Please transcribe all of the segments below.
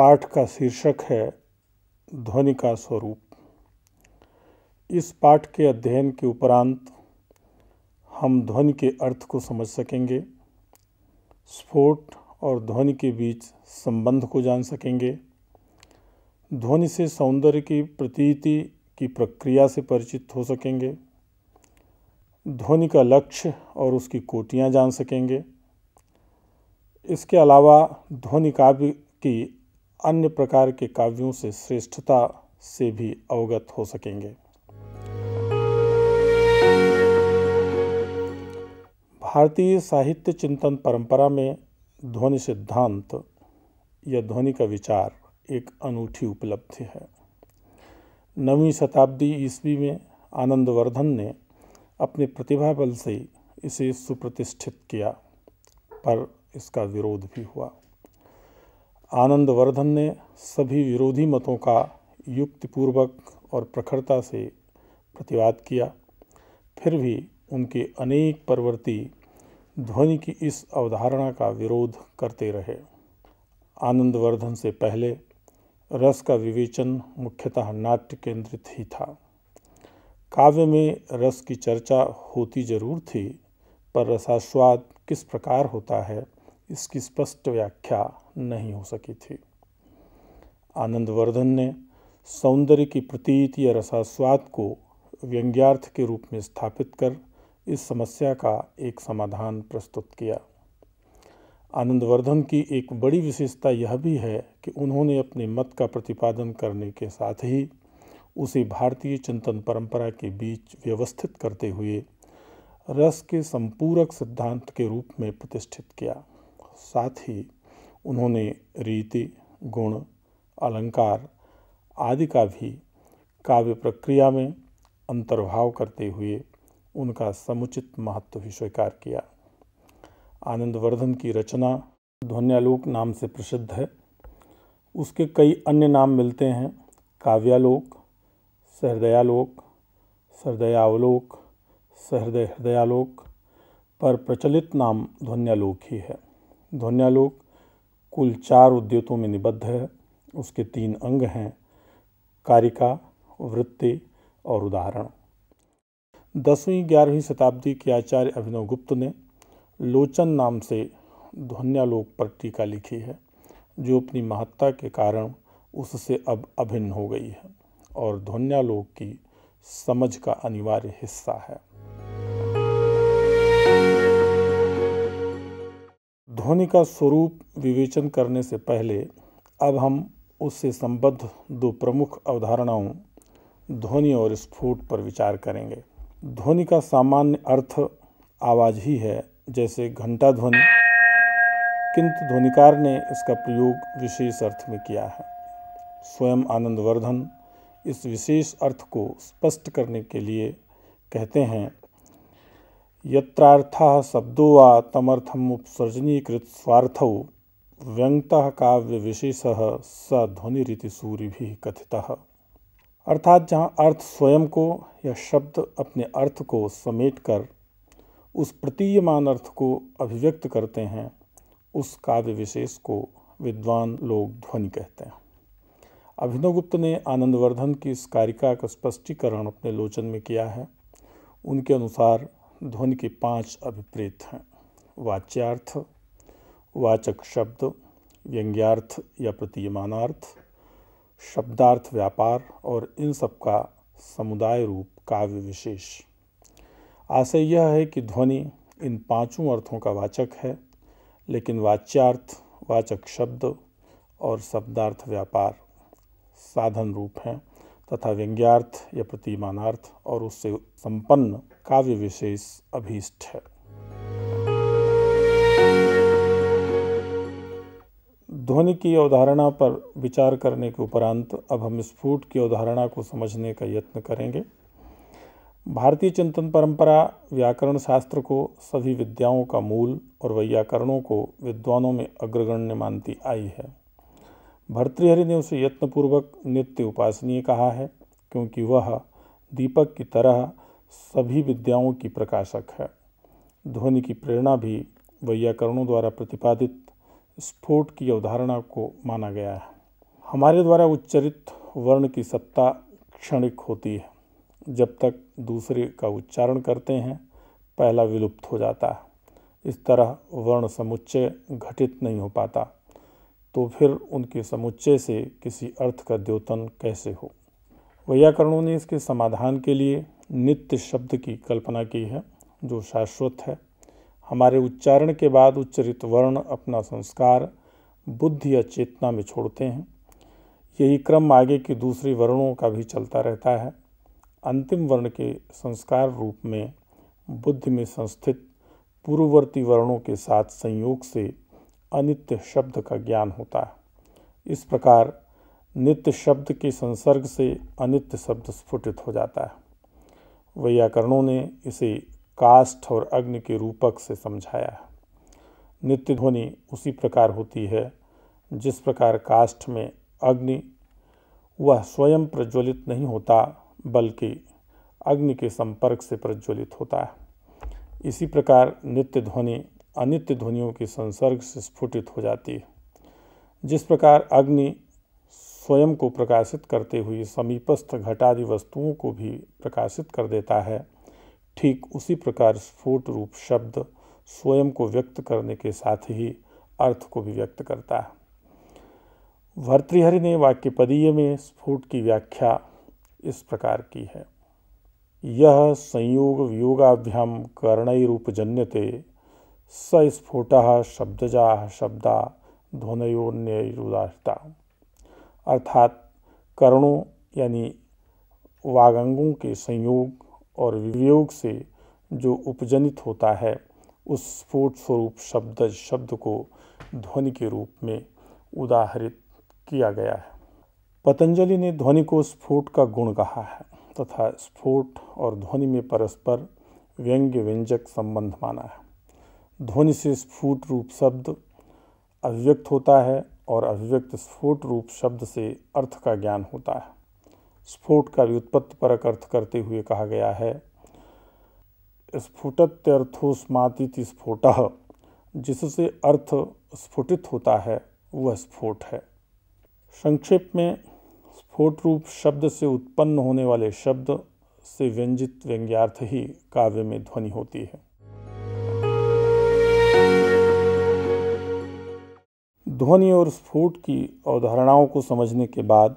पाठ का शीर्षक है ध्वनि का स्वरूप इस पाठ के अध्ययन के उपरांत हम ध्वनि के अर्थ को समझ सकेंगे स्फोट और ध्वनि के बीच संबंध को जान सकेंगे ध्वनि से सौंदर्य की प्रतीति की प्रक्रिया से परिचित हो सकेंगे ध्वनि का लक्ष्य और उसकी कोटियां जान सकेंगे इसके अलावा ध्वनि काव्य की अन्य प्रकार के काव्यों से श्रेष्ठता से भी अवगत हो सकेंगे भारतीय साहित्य चिंतन परंपरा में ध्वनि सिद्धांत या ध्वनि का विचार एक अनूठी उपलब्धि है नवीं शताब्दी ईस्वी में आनंदवर्धन ने अपने प्रतिभा बल से इसे सुप्रतिष्ठित किया पर इसका विरोध भी हुआ आनंदवर्धन ने सभी विरोधी मतों का युक्तिपूर्वक और प्रखरता से प्रतिवाद किया फिर भी उनके अनेक परवर्ती ध्वनि की इस अवधारणा का विरोध करते रहे आनंदवर्धन से पहले रस का विवेचन मुख्यतः नाट्य केंद्रित ही था काव्य में रस की चर्चा होती जरूर थी पर रसास्वाद किस प्रकार होता है इसकी स्पष्ट व्याख्या नहीं हो सकी थी आनंदवर्धन ने सौंदर्य की प्रतीत या रसास्वाद को व्यंग्यार्थ के रूप में स्थापित कर इस समस्या का एक समाधान प्रस्तुत किया आनंदवर्धन की एक बड़ी विशेषता यह भी है कि उन्होंने अपने मत का प्रतिपादन करने के साथ ही उसे भारतीय चिंतन परंपरा के बीच व्यवस्थित करते हुए रस के संपूरक सिद्धांत के रूप में प्रतिष्ठित किया साथ ही उन्होंने रीति गुण अलंकार आदि का भी काव्य प्रक्रिया में अंतर्भाव करते हुए उनका समुचित महत्व भी स्वीकार किया आनंदवर्धन की रचना ध्वन्यालोक नाम से प्रसिद्ध है उसके कई अन्य नाम मिलते हैं काव्यालोक सहृदयालोक सहृदयावलोक सहृदय हृदयालोक पर प्रचलित नाम ध्वन्यालोक ही है ध्वन्यालोक कुल चार उद्योतों में निबद्ध है उसके तीन अंग हैं कारिका वृत्ति और उदाहरण दसवीं ग्यारहवीं शताब्दी के आचार्य अभिनव गुप्त ने लोचन नाम से ध्वन्यालोक पर टीका लिखी है जो अपनी महत्ता के कारण उससे अब अभिन्न हो गई है और ध्वन्यालोक की समझ का अनिवार्य हिस्सा है ध्वनि का स्वरूप विवेचन करने से पहले अब हम उससे संबद्ध दो प्रमुख अवधारणाओं ध्वनि और स्फोट पर विचार करेंगे ध्वनि का सामान्य अर्थ आवाज ही है जैसे घंटा ध्वनि किंतु ध्वनिकार ने इसका प्रयोग विशेष अर्थ में किया है स्वयं आनंदवर्धन इस विशेष अर्थ को स्पष्ट करने के लिए कहते हैं यत्रार्थः शब्दो वा तमर्थम उपसर्जनीकृत स्वार्थौ व्यंगतः काव्य विशेषः स ध्वनिरीति सूर्य कथितः अर्थात जहाँ अर्थ स्वयं को या शब्द अपने अर्थ को समेटकर उस प्रतीयमान अर्थ को अभिव्यक्त करते हैं उस काव्य विशेष को विद्वान लोग ध्वनि कहते हैं अभिनवगुप्त ने आनंदवर्धन की इस कारिका का स्पष्टीकरण अपने लोचन में किया है उनके अनुसार ध्वनि के पांच अभिप्रेत हैं वाच्यार्थ वाचक शब्द व्यंग्यार्थ या प्रतीयमानार्थ शब्दार्थ व्यापार और इन सब का समुदाय रूप काव्य विशेष आशय यह है कि ध्वनि इन पांचों अर्थों का वाचक है लेकिन वाच्यार्थ वाचक शब्द और शब्दार्थ व्यापार साधन रूप हैं तथा व्यंग्यार्थ या प्रतिमानार्थ और उससे संपन्न काव्य विशेष अभीष्ट है ध्वनि की अवधारणा पर विचार करने के उपरांत अब हम स्फुट की अवधारणा को समझने का यत्न करेंगे भारतीय चिंतन परंपरा व्याकरण शास्त्र को सभी विद्याओं का मूल और वैयाकरणों को विद्वानों में अग्रगण्य मानती आई है भर्तृहरि ने उसे यत्नपूर्वक नित्य उपासनीय कहा है क्योंकि वह दीपक की तरह सभी विद्याओं की प्रकाशक है ध्वनि की प्रेरणा भी वैयाकरणों द्वारा प्रतिपादित स्फोट की अवधारणा को माना गया है हमारे द्वारा उच्चरित वर्ण की सत्ता क्षणिक होती है जब तक दूसरे का उच्चारण करते हैं पहला विलुप्त हो जाता है इस तरह वर्ण समुच्चय घटित नहीं हो पाता तो फिर उनके समुच्चय से किसी अर्थ का द्योतन कैसे हो वैयाकरणों ने इसके समाधान के लिए नित्य शब्द की कल्पना की है जो शाश्वत है हमारे उच्चारण के बाद उच्चरित वर्ण अपना संस्कार बुद्धि या चेतना में छोड़ते हैं यही क्रम आगे के दूसरे वर्णों का भी चलता रहता है अंतिम वर्ण के संस्कार रूप में बुद्धि में संस्थित पूर्ववर्ती वर्णों के साथ संयोग से अनित्य शब्द का ज्ञान होता है इस प्रकार नित्य शब्द के संसर्ग से अनित्य शब्द स्फुटित हो जाता है वैयाकरणों ने इसे काष्ठ और अग्नि के रूपक से समझाया है नित्य ध्वनि उसी प्रकार होती है जिस प्रकार काष्ठ में अग्नि वह स्वयं प्रज्वलित नहीं होता बल्कि अग्नि के संपर्क से प्रज्वलित होता है इसी प्रकार नित्य ध्वनि अनित्य ध्वनियों के संसर्ग से स्फुटित हो जाती है जिस प्रकार अग्नि स्वयं को प्रकाशित करते हुए समीपस्थ घटादि वस्तुओं को भी प्रकाशित कर देता है ठीक उसी प्रकार स्फुट रूप शब्द स्वयं को व्यक्त करने के साथ ही अर्थ को भी व्यक्त करता है भर्तृहरि ने वाक्यपदीय में स्फुट की व्याख्या इस प्रकार की है यह संयोग वियोगाभ्याम कर्णरूपजन्यते स स्फुट शब्दजा शब्दा ध्वनयोन्युदाहता अर्थात करणों यानी वागंगों के संयोग और वियोग से जो उपजनित होता है उस स्फोट स्वरूप शब्द शब्द को ध्वनि के रूप में उदाहरित किया गया है पतंजलि ने ध्वनि को स्फोट का गुण कहा है तथा स्फोट और ध्वनि में परस्पर व्यंग्य व्यंजक संबंध माना है ध्वनि से स्फुट रूप शब्द अभिव्यक्त होता है और अभिव्यक्त स्फोट रूप शब्द से अर्थ का ज्ञान होता है स्फोट का व्युत्पत्ति परक अर्थ करते हुए कहा गया है स्फुटत्यर्थोस्माती स्फोट जिससे अर्थ स्फुटित होता है वह स्फोट है संक्षेप में स्फोट रूप शब्द से उत्पन्न होने वाले शब्द से व्यंजित व्यंग्यार्थ ही काव्य में ध्वनि होती है ध्वनि और स्फुट की अवधारणाओं को समझने के बाद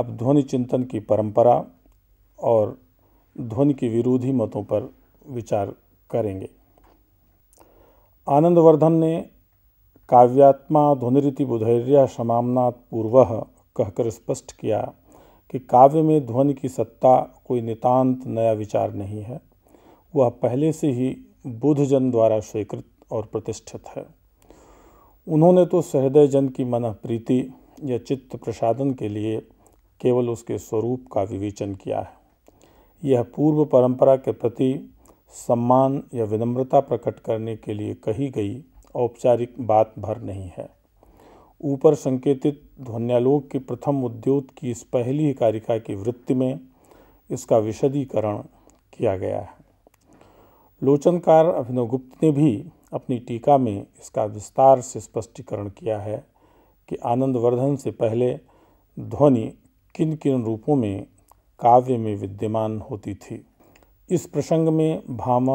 अब ध्वनि चिंतन की परंपरा और ध्वनि के विरोधी मतों पर विचार करेंगे आनंदवर्धन ने काव्यात्मा ध्वनिरीति बुधैर्य समामनाथ पूर्व कहकर स्पष्ट किया कि काव्य में ध्वनि की सत्ता कोई नितांत नया विचार नहीं है वह पहले से ही बुधजन द्वारा स्वीकृत और प्रतिष्ठित है उन्होंने तो सहृदय जन की मन प्रीति या चित्त प्रसादन के लिए केवल उसके स्वरूप का विवेचन किया है यह पूर्व परंपरा के प्रति सम्मान या विनम्रता प्रकट करने के लिए कही गई औपचारिक बात भर नहीं है ऊपर संकेतित ध्वन्यालोक की प्रथम उद्योग की इस पहली कारिका की वृत्ति में इसका विशदीकरण किया गया है लोचनकार अभिनवगुप्त ने भी अपनी टीका में इसका विस्तार से स्पष्टीकरण किया है कि आनंदवर्धन से पहले ध्वनि किन किन रूपों में काव्य में विद्यमान होती थी इस प्रसंग में भाम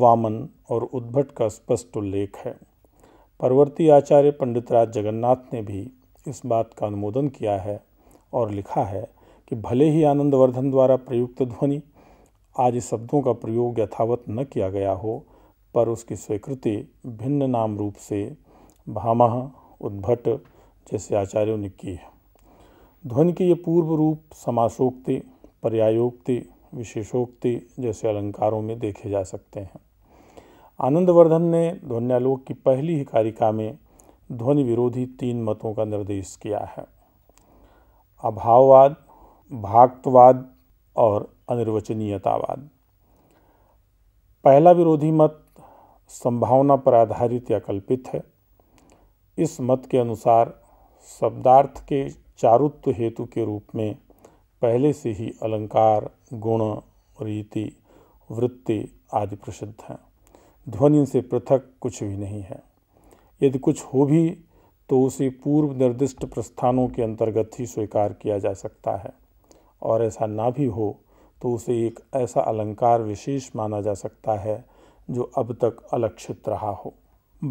वामन और उद्भट का स्पष्ट उल्लेख है परवर्ती आचार्य पंडितराज जगन्नाथ ने भी इस बात का अनुमोदन किया है और लिखा है कि भले ही आनंदवर्धन द्वारा प्रयुक्त ध्वनि आदि शब्दों का प्रयोग यथावत न किया गया हो पर उसकी स्वीकृति भिन्न नाम रूप से भामह उद्भट जैसे आचार्यों ने की है ध्वनि के ये पूर्व रूप समासोक्ति पर्यायोक्ति विशेषोक्ति जैसे अलंकारों में देखे जा सकते हैं आनंदवर्धन ने ध्वन्यालोक की पहली ही कारिका में ध्वनि विरोधी तीन मतों का निर्देश किया है अभाववाद भाक्तवाद और अनिर्वचनीयतावाद पहला विरोधी मत संभावना पर आधारित या कल्पित है इस मत के अनुसार शब्दार्थ के चारुत्व हेतु के रूप में पहले से ही अलंकार गुण रीति वृत्ति आदि प्रसिद्ध हैं ध्वनि से पृथक कुछ भी नहीं है यदि कुछ हो भी तो उसे पूर्व निर्दिष्ट प्रस्थानों के अंतर्गत ही स्वीकार किया जा सकता है और ऐसा ना भी हो तो उसे एक ऐसा अलंकार विशेष माना जा सकता है जो अब तक अलक्षित रहा हो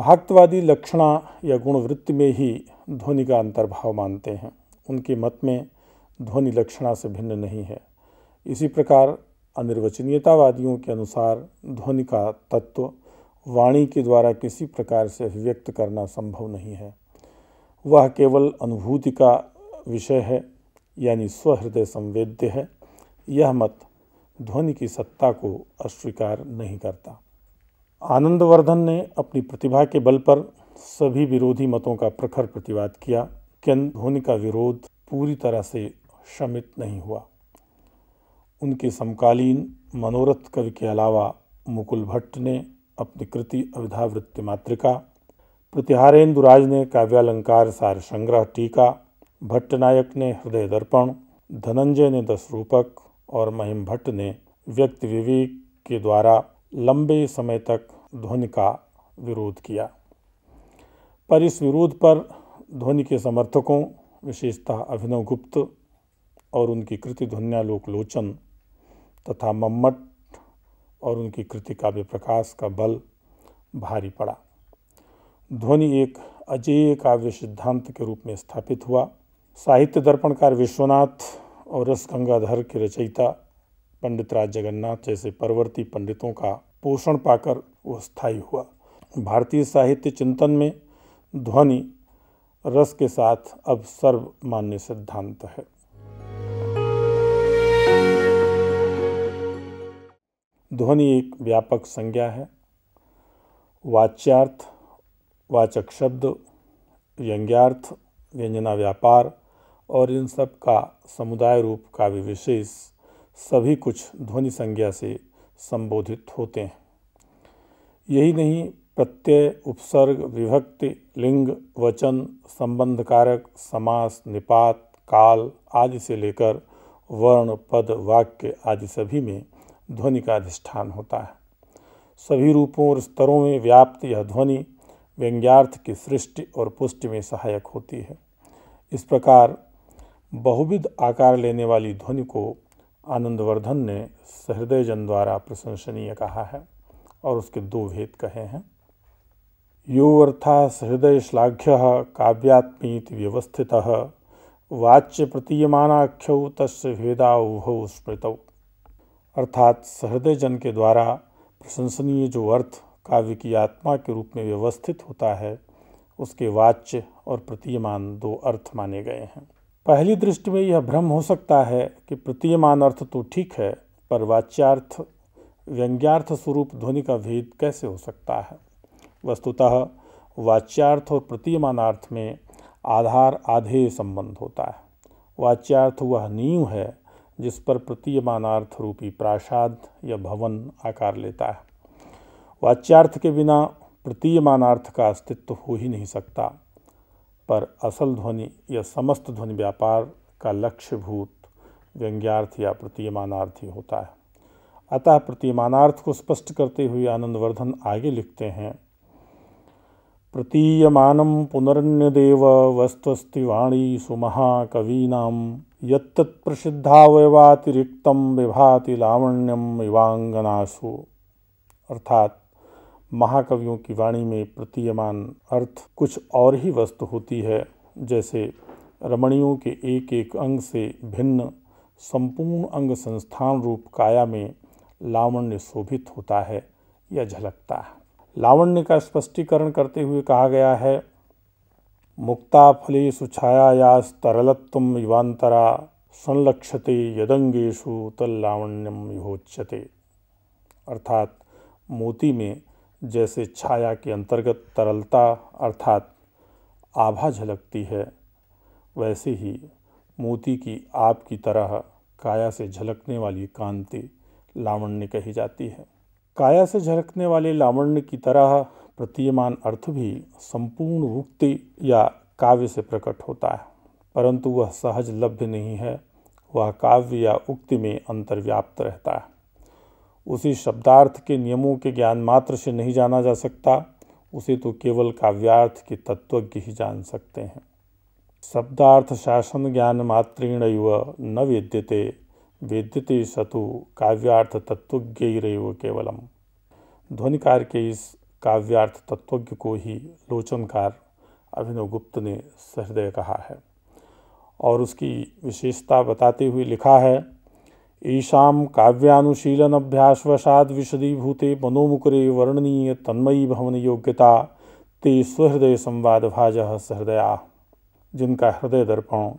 भक्तवादी लक्षणा या गुणवृत्ति में ही ध्वनि का अंतर्भाव मानते हैं उनके मत में ध्वनि लक्षणा से भिन्न नहीं है इसी प्रकार अनिर्वचनीयतावादियों के अनुसार ध्वनि का तत्व वाणी के द्वारा किसी प्रकार से अभिव्यक्त करना संभव नहीं है वह केवल अनुभूति का विषय है यानी स्वहृदय संवेद्य है यह मत ध्वनि की सत्ता को अस्वीकार नहीं करता आनंदवर्धन ने अपनी प्रतिभा के बल पर सभी विरोधी मतों का प्रखर प्रतिवाद किया किन धोनी का विरोध पूरी तरह से शमित नहीं हुआ उनके समकालीन मनोरथ कवि के अलावा मुकुल भट्ट ने अपनी कृति अविधावृत्ति मातृका प्रतिहारेन्दुराज ने काव्यालंकार सार संग्रह टीका भट्ट नायक ने हृदय दर्पण धनंजय ने दस रूपक और महिम भट्ट ने व्यक्ति विवेक के द्वारा लंबे समय तक ध्वनि का विरोध किया पर इस विरोध पर ध्वनि के समर्थकों विशेषतः अभिनव गुप्त और उनकी कृति ध्वनियालोक लोचन तथा मम्मट और उनकी कृति काव्य प्रकाश का बल भारी पड़ा ध्वनि एक अजेय काव्य सिद्धांत के रूप में स्थापित हुआ साहित्य दर्पणकार विश्वनाथ और रस गंगाधर के रचयिता पंडित राज जगन्नाथ जैसे परवर्ती पंडितों का पोषण पाकर वो स्थायी हुआ भारतीय साहित्य चिंतन में ध्वनि रस के साथ अब सर्वमान्य सिद्धांत है ध्वनि एक व्यापक संज्ञा है वाच्यार्थ वाचक शब्द व्यंग्यार्थ व्यंजना व्यापार और इन सब का समुदाय रूप का भी विशेष सभी कुछ ध्वनि संज्ञा से संबोधित होते हैं यही नहीं प्रत्यय उपसर्ग विभक्ति लिंग वचन संबंध कारक समास निपात काल आदि से लेकर वर्ण पद वाक्य आदि सभी में ध्वनि का अधिष्ठान होता है सभी रूपों और स्तरों में व्याप्त यह ध्वनि व्यंग्यार्थ की सृष्टि और पुष्टि में सहायक होती है इस प्रकार बहुविध आकार लेने वाली ध्वनि को आनंदवर्धन ने सहृदय जन द्वारा प्रशंसनीय कहा है और उसके दो भेद कहे हैं यो अर्था सहृदय श्लाघ्य काव्यात्मीति व्यवस्थित वाच्य प्रतीयमानाख्यौ तस् भेदाउभौ स्मृतौ अर्थात सहृदय जन के द्वारा प्रशंसनीय जो अर्थ काव्य की आत्मा के रूप में व्यवस्थित होता है उसके वाच्य और प्रतीयमान दो अर्थ माने गए हैं पहली दृष्टि में यह भ्रम हो सकता है कि प्रतीयमान अर्थ तो ठीक है पर वाच्यार्थ व्यंग्यार्थ स्वरूप ध्वनि का भेद कैसे हो सकता है वस्तुतः वाच्यार्थ और प्रतीयमानार्थ में आधार आधे संबंध होता है वाच्यार्थ वह नींव है जिस पर प्रतीयमानार्थ रूपी प्रासाद या भवन आकार लेता है वाच्यार्थ के बिना प्रतीयमानार्थ का अस्तित्व हो ही नहीं सकता पर असल ध्वनि या समस्त ध्वनि व्यापार का लक्ष्यभूत व्यंग्यार्थ या प्रतीयमानार्थी होता है अतः प्रतीयमानार्थ को स्पष्ट करते हुए आनंदवर्धन आगे लिखते हैं प्रतीयम पुनर्न्यदेव वस्त्वस्ति वाणी सुमहाकवीना यसिद्धावयवातिरिक्त विभाति लावण्यम इवांगनासु अर्थात महाकवियों की वाणी में प्रतीयमान अर्थ कुछ और ही वस्तु होती है जैसे रमणियों के एक एक अंग से भिन्न संपूर्ण अंग संस्थान रूप काया में लावण्य शोभित होता है या झलकता है लावण्य का स्पष्टीकरण करते हुए कहा गया है मुक्ता फले सुछाया तरलत्व युवांतरा संलक्षते यदंगेशु तल लावण्यम अर्थात मोती में जैसे छाया के अंतर्गत तरलता अर्थात आभा झलकती है वैसे ही मोती की आप की तरह काया से झलकने वाली कांति लावण्य कही जाती है काया से झलकने वाले लावण्य की तरह प्रतीयमान अर्थ भी संपूर्ण उक्ति या काव्य से प्रकट होता है परंतु वह सहज लभ्य नहीं है वह काव्य या उक्ति में अंतर्व्याप्त रहता है उसी शब्दार्थ के नियमों के ज्ञान मात्र से नहीं जाना जा सकता उसे तो केवल काव्यार्थ के तत्वज्ञ ही जान सकते हैं शब्दार्थ शासन ज्ञान मात्रेण न वेद्यते वेद्यते सतु काव्यार्थ तत्वज्ञ तत्वज्ञरव केवलम ध्वनिकार के इस काव्यार्थ तत्वज्ञ को ही लोचनकार अभिनव गुप्त ने सहृदय कहा है और उसकी विशेषता बताते हुए लिखा है येषां काव्यानुशीलनभ्यासवशाद् विशदीभूते मनोमुकुरे वर्णनीय तन्मयी भवन योग्यता ते स्वहृदय संवाद भाज सहृदया जिनका हृदय दर्पण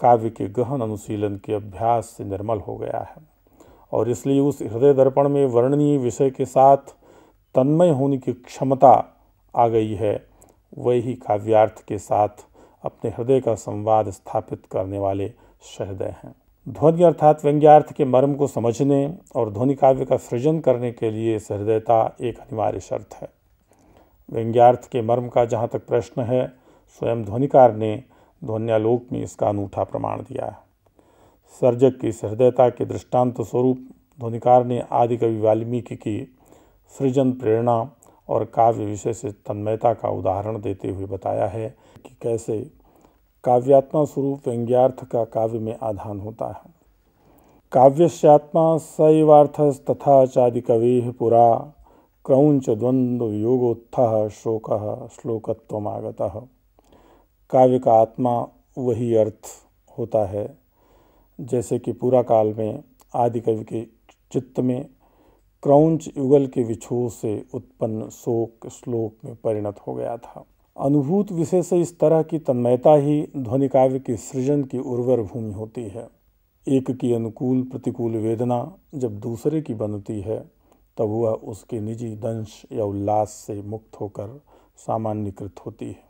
काव्य के गहन अनुशीलन के अभ्यास से निर्मल हो गया है और इसलिए उस हृदय दर्पण में वर्णनीय विषय के साथ तन्मय होने की क्षमता आ गई है वही काव्यार्थ के साथ अपने हृदय का संवाद स्थापित करने वाले सहृदय हैं ध्वनि अर्थात व्यंग्यार्थ के मर्म को समझने और ध्वनि काव्य का सृजन करने के लिए सहृदयता एक अनिवार्य शर्त है व्यंग्यार्थ के मर्म का जहाँ तक प्रश्न है स्वयं ध्वनिकार ने ध्वनियालोक में इसका अनूठा प्रमाण दिया है सर्जक की सहृदयता के दृष्टांत स्वरूप ध्वनिकार ने आदि कवि वाल्मीकि की सृजन प्रेरणा और काव्य विषय से तन्मयता का उदाहरण देते हुए बताया है कि कैसे काव्यात्मा स्वरूप व्यंग्यार्थ का काव्य में आधान होता है काव्यस्यात्मा सैवार्थस तथा चादि कवि पुरा क्रौंच द्वंद्व योगोत्थ शोक श्लोकत्व श्लोकत्वमागत काव्य का आत्मा वही अर्थ होता है जैसे कि पूरा काल में आदि कवि के चित्त में क्रौंच युगल के विछोह से उत्पन्न शोक श्लोक में परिणत हो गया था अनुभूत विषय से इस तरह की तन्मयता ही ध्वनि काव्य के सृजन की उर्वर भूमि होती है एक की अनुकूल प्रतिकूल वेदना जब दूसरे की बनती है तब वह उसके निजी दंश या उल्लास से मुक्त होकर सामान्यकृत होती है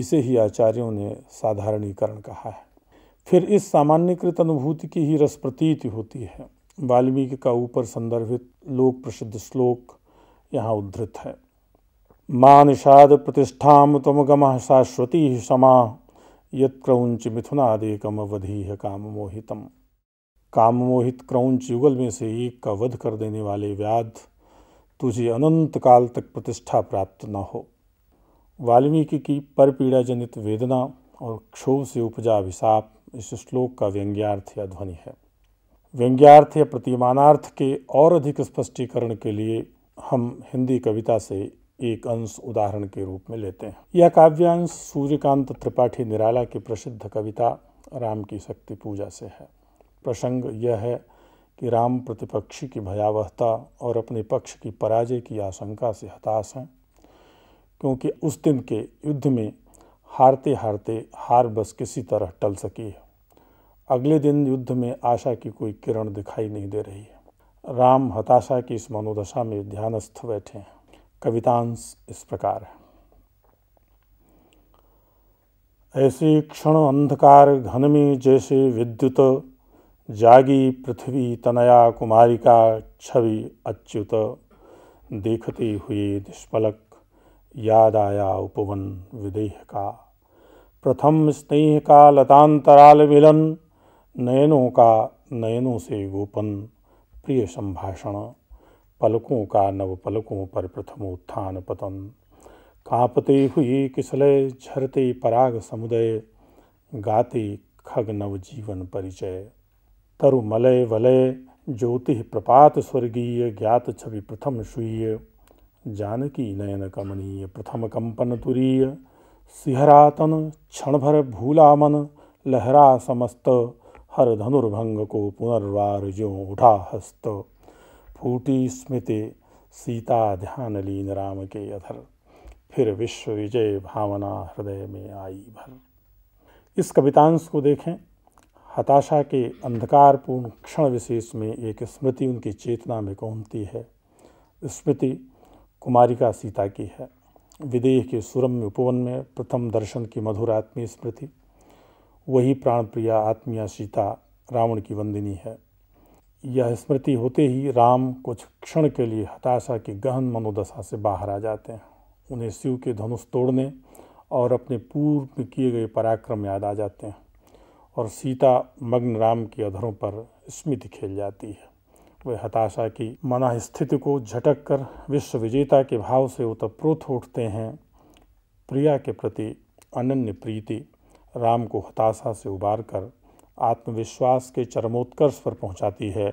इसे ही आचार्यों ने साधारणीकरण कहा है फिर इस सामान्यकृत अनुभूति की ही रसप्रतीत होती है वाल्मीकि का ऊपर संदर्भित लोक प्रसिद्ध श्लोक यहाँ उद्धृत है मानिषाद प्रतिष्ठा तम गम शाश्वती समा यौंच मिथुनादेकम अवधीह काम मोहितम काम मोहित क्रौंच युगल में से एक का वध कर देने वाले व्याध तुझे अनंत काल तक प्रतिष्ठा प्राप्त न हो वाल्मीकि की परपीड़ा जनित वेदना और क्षोभ से उपजा अभिशाप इस श्लोक का व्यंग्यार्थ या ध्वनि है व्यंग्यार्थ या प्रतिमानार्थ के और अधिक स्पष्टीकरण के लिए हम हिंदी कविता से एक अंश उदाहरण के रूप में लेते हैं यह काव्यांश सूर्यकांत त्रिपाठी निराला की प्रसिद्ध कविता राम की शक्ति पूजा से है प्रसंग यह है कि राम प्रतिपक्षी की भयावहता और अपने पक्ष की पराजय की आशंका से हताश हैं क्योंकि उस दिन के युद्ध में हारते हारते हार बस किसी तरह टल सकी है अगले दिन युद्ध में आशा की कोई किरण दिखाई नहीं दे रही है राम हताशा की इस मनोदशा में ध्यानस्थ बैठे हैं कवितांश इस प्रकार है ऐसे क्षण अंधकार घन में जैसे विद्युत जागी पृथ्वी तनया कुमारी का छवि अच्युत देखते हुए निष्पलक याद आया उपवन विदेह का प्रथम स्नेह का लतांतराल मिलन नयनों का नयनों से गोपन प्रिय संभाषण पलकों का नव पलकों पर प्रथमोत्थान पतन कांपते हुए किसलय झरते पराग समुदय गाते खग नव जीवन परिचय तरु मलय वलय ज्योति प्रपात स्वर्गीय ज्ञात छवि प्रथम शूय जानकी नयन कमनीय प्रथम कंपन तुरीय सिहरातन क्षण भर लहरा समस्त हर धनुर्भंग को पुनर्वार ज्यो उठा हस्त फूटी स्मृति सीता ध्यान लीन राम के अधर फिर विश्व विजय भावना हृदय में आई भर इस कवितांश को देखें हताशा के अंधकारपूर्ण क्षण विशेष में एक स्मृति उनकी चेतना में कोहमती है स्मृति कुमारिका सीता की है विदेह के सुरम्य उपवन में प्रथम दर्शन की मधुर आत्मीय स्मृति वही प्राणप्रिया आत्मीय सीता रावण की वंदिनी है यह स्मृति होते ही राम कुछ क्षण के लिए हताशा की गहन मनोदशा से बाहर आ जाते हैं उन्हें शिव के धनुष तोड़ने और अपने पूर्व में किए गए पराक्रम याद आ जाते हैं और सीता मग्न राम के अधरों पर स्मृति खेल जाती है वे हताशा की मना स्थिति को झटक कर विश्व विजेता के भाव से उतप्रोत उठते हैं प्रिया के प्रति अनन्य प्रीति राम को हताशा से उबार कर आत्मविश्वास के चरमोत्कर्ष पर पहुंचाती है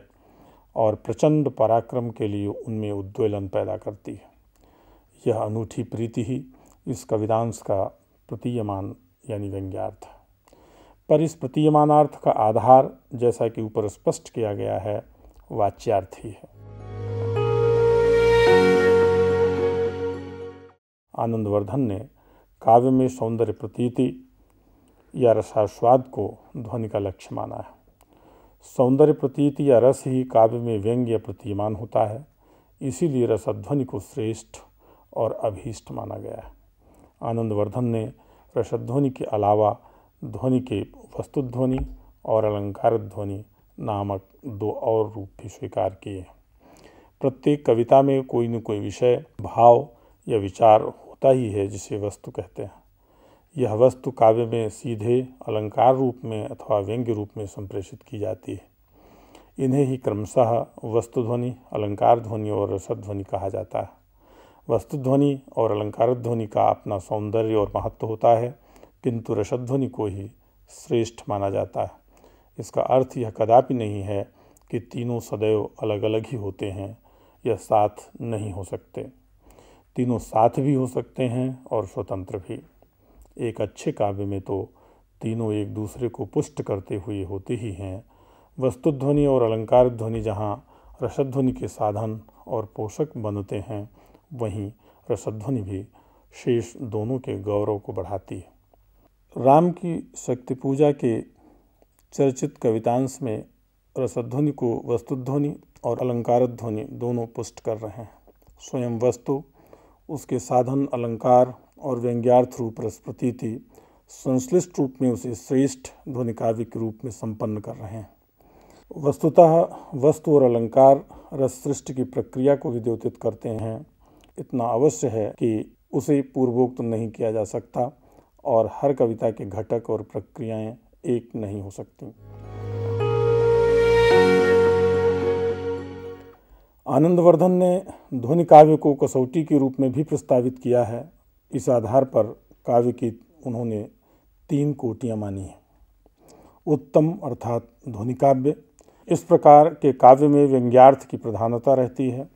और प्रचंड पराक्रम के लिए उनमें उद्वेलन पैदा करती है यह अनूठी प्रीति ही इस कविदांश का प्रतीयमान यानी व्यंग्यार्थ है पर इस प्रतीयमानार्थ का आधार जैसा कि ऊपर स्पष्ट किया गया है वाच्यार्थ ही है आनंदवर्धन ने काव्य में सौंदर्य प्रतीति या रसास्वाद को ध्वनि का लक्ष्य माना है सौंदर्य प्रतीत या रस ही काव्य में व्यंग्य प्रतीयमान होता है इसीलिए रसध्वनि को श्रेष्ठ और अभीष्ट माना गया है आनंदवर्धन ने रसध्वनि के अलावा ध्वनि के वस्तुध्वनि और अलंकार ध्वनि नामक दो और रूप भी स्वीकार किए हैं प्रत्येक कविता में कोई न कोई विषय भाव या विचार होता ही है जिसे वस्तु कहते हैं यह वस्तु काव्य में सीधे अलंकार रूप में अथवा व्यंग्य रूप में संप्रेषित की जाती है इन्हें ही क्रमशः वस्तुध्वनि अलंकार ध्वनि और ध्वनि कहा जाता है वस्तुध्वनि और अलंकार ध्वनि का अपना सौंदर्य और महत्व होता है किंतु रसध्वनि को ही श्रेष्ठ माना जाता है इसका अर्थ यह कदापि नहीं है कि तीनों सदैव अलग अलग ही होते हैं या साथ नहीं हो सकते तीनों साथ भी हो सकते हैं और स्वतंत्र भी एक अच्छे काव्य में तो तीनों एक दूसरे को पुष्ट करते हुए होते ही हैं वस्तुध्वनि और अलंकार ध्वनि जहाँ रसध्वनि के साधन और पोषक बनते हैं वहीं रसध्वनि भी शेष दोनों के गौरव को बढ़ाती है राम की शक्ति पूजा के चर्चित कवितांश में रसध्वनि को वस्तुध्वनि और अलंकार ध्वनि दोनों पुष्ट कर रहे हैं स्वयं वस्तु उसके साधन अलंकार और व्यंग्यार्थ रूप रसप्रतीति संश्लिष्ट रूप में उसे श्रेष्ठ ध्वनिकाव्य के रूप में संपन्न कर रहे हैं वस्तुतः वस्तु और अलंकार रस सृष्टि की प्रक्रिया को भी द्योतित करते हैं इतना अवश्य है कि उसे पूर्वोक्त नहीं किया जा सकता और हर कविता के घटक और प्रक्रियाएं एक नहीं हो सकती आनंदवर्धन ने ध्वनि काव्य को कसौटी के रूप में भी प्रस्तावित किया है इस आधार पर काव्य की उन्होंने तीन कोटियाँ मानी हैं उत्तम अर्थात ध्वनि काव्य इस प्रकार के काव्य में व्यंग्यार्थ की प्रधानता रहती है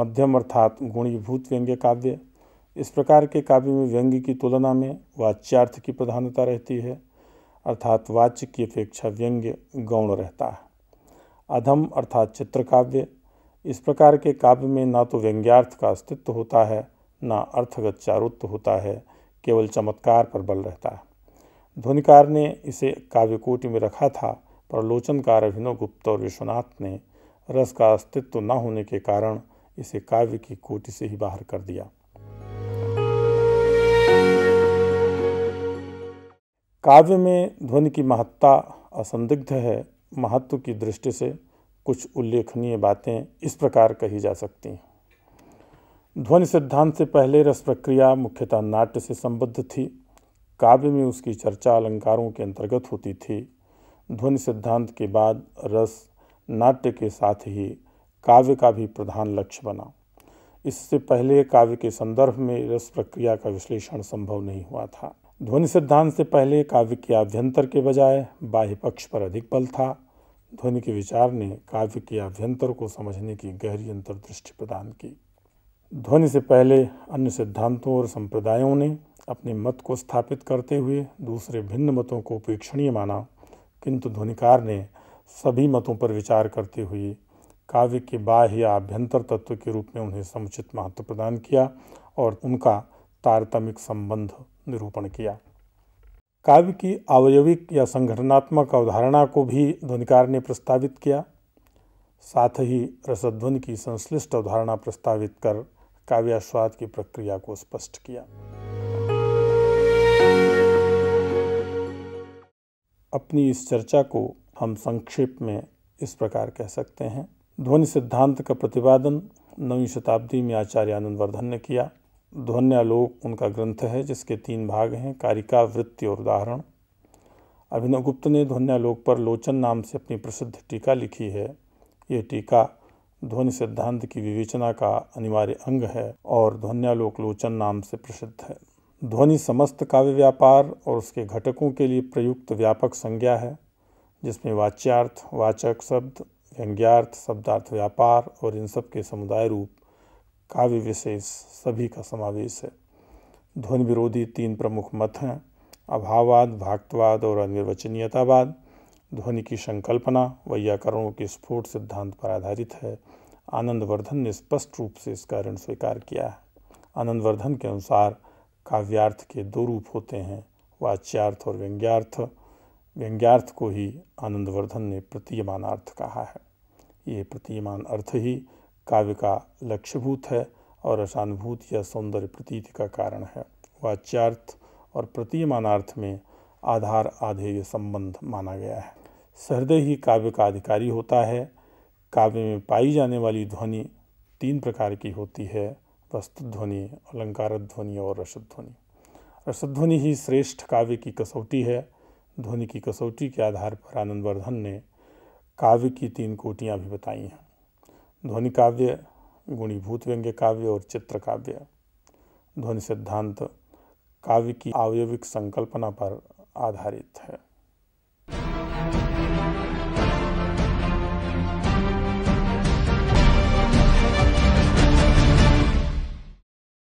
मध्यम अर्थात गुणीभूत व्यंग्य काव्य इस प्रकार के काव्य में व्यंग्य की तुलना में वाच्यार्थ की प्रधानता रहती है अर्थात वाच्य की अपेक्षा व्यंग्य गौण रहता है अधम अर्थात चित्रकाव्य इस प्रकार के काव्य में ना तो व्यंग्यार्थ का अस्तित्व होता है ना अर्थगत चारुत्व होता है केवल चमत्कार पर बल रहता है ध्वनिकार ने इसे कोटि में रखा था पर लोचनकार अभिनव गुप्त और विश्वनाथ ने रस का अस्तित्व न होने के कारण इसे काव्य की कोटि से ही बाहर कर दिया काव्य में ध्वनि की महत्ता असंदिग्ध है महत्व की दृष्टि से कुछ उल्लेखनीय बातें इस प्रकार कही जा सकती हैं ध्वनि सिद्धांत से पहले रस प्रक्रिया मुख्यतः नाट्य से संबद्ध थी काव्य में उसकी चर्चा अलंकारों के अंतर्गत होती थी ध्वनि सिद्धांत के बाद रस नाट्य के साथ ही काव्य का भी प्रधान लक्ष्य बना इससे पहले काव्य के संदर्भ में रस प्रक्रिया का विश्लेषण संभव नहीं हुआ था ध्वनि सिद्धांत से पहले काव्य के आभ्यंतर के बजाय बाह्य पक्ष पर अधिक बल था ध्वनि के विचार ने काव्य के आभ्यंतर को समझने की गहरी अंतर्दृष्टि प्रदान की ध्वनि से पहले अन्य सिद्धांतों और संप्रदायों ने अपने मत को स्थापित करते हुए दूसरे भिन्न मतों को उपेक्षणीय माना किंतु ध्वनिकार ने सभी मतों पर विचार करते हुए काव्य के बाह्य आभ्यंतर तत्व के रूप में उन्हें समुचित महत्व प्रदान किया और उनका तारतमिक संबंध निरूपण किया काव्य की अवयविक या संगठनात्मक अवधारणा को भी ध्वनिकार ने प्रस्तावित किया साथ ही रसध्वनि की संश्लिष्ट अवधारणा प्रस्तावित कर काव्यास्वाद की प्रक्रिया को स्पष्ट किया अपनी इस चर्चा को हम संक्षेप में इस प्रकार कह सकते हैं ध्वनि सिद्धांत का प्रतिपादन नवीं शताब्दी में आचार्य आनंद वर्धन ने किया ध्वन्यालोक उनका ग्रंथ है जिसके तीन भाग हैं कारिका वृत्ति और उदाहरण अभिनव गुप्त ने ध्वन्यालोक पर लोचन नाम से अपनी प्रसिद्ध टीका लिखी है ये टीका ध्वनि सिद्धांत की विवेचना का अनिवार्य अंग है और ध्वनियालोक लोचन नाम से प्रसिद्ध है ध्वनि समस्त काव्य व्यापार और उसके घटकों के लिए प्रयुक्त व्यापक संज्ञा है जिसमें वाच्यार्थ वाचक शब्द व्यंग्यार्थ शब्दार्थ व्यापार और इन सब के समुदाय रूप काव्य विशेष सभी का समावेश है ध्वनि विरोधी तीन प्रमुख मत हैं अभाववाद भाक्तवाद और अनिर्वचनीयतावाद ध्वनि की संकल्पना वैयाकरणों के स्फोट सिद्धांत पर आधारित है आनंदवर्धन ने स्पष्ट रूप से इसका ऋण स्वीकार किया है आनंदवर्धन के अनुसार काव्यार्थ के दो रूप होते हैं वाच्यार्थ और व्यंग्यार्थ व्यंग्यार्थ को ही आनंदवर्धन ने प्रतीयमान अर्थ कहा है ये प्रतीयमान अर्थ ही काव्य का लक्ष्यभूत है और रसानुभूत या सौंदर्य प्रतीति का कारण है वाच्यार्थ और प्रतीयमानार्थ में आधार आधेय संबंध माना गया है सहृदय ही काव्य का अधिकारी होता है काव्य में पाई जाने वाली ध्वनि तीन प्रकार की होती है वस्तुध्वनि अलंकारत ध्वनि और रसद ध्वनि ही श्रेष्ठ काव्य की कसौटी है ध्वनि की कसौटी के आधार पर आनंदवर्धन ने काव्य की तीन कोटियाँ भी बताई हैं ध्वनि काव्य गुणीभूत व्यंग्य काव्य और चित्र काव्य ध्वनि सिद्धांत काव्य की आवयविक संकल्पना पर आधारित है